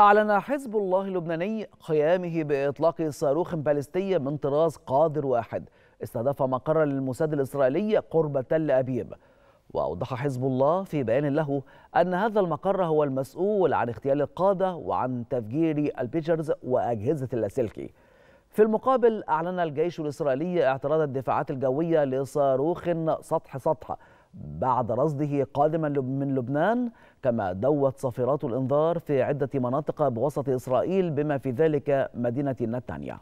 أعلن حزب الله اللبناني قيامه بإطلاق صاروخ باليستي من طراز قادر واحد استهدف مقرا للموساد الإسرائيلي قرب تل أبيب وأوضح حزب الله في بيان له أن هذا المقر هو المسؤول عن اغتيال القادة وعن تفجير البيجرز وأجهزة اللاسلكي في المقابل أعلن الجيش الإسرائيلي اعتراض الدفاعات الجوية لصاروخ سطح سطح بعد رصده قادما من لبنان كما دوت صافرات الانذار في عدة مناطق بوسط إسرائيل بما في ذلك مدينة نتانيا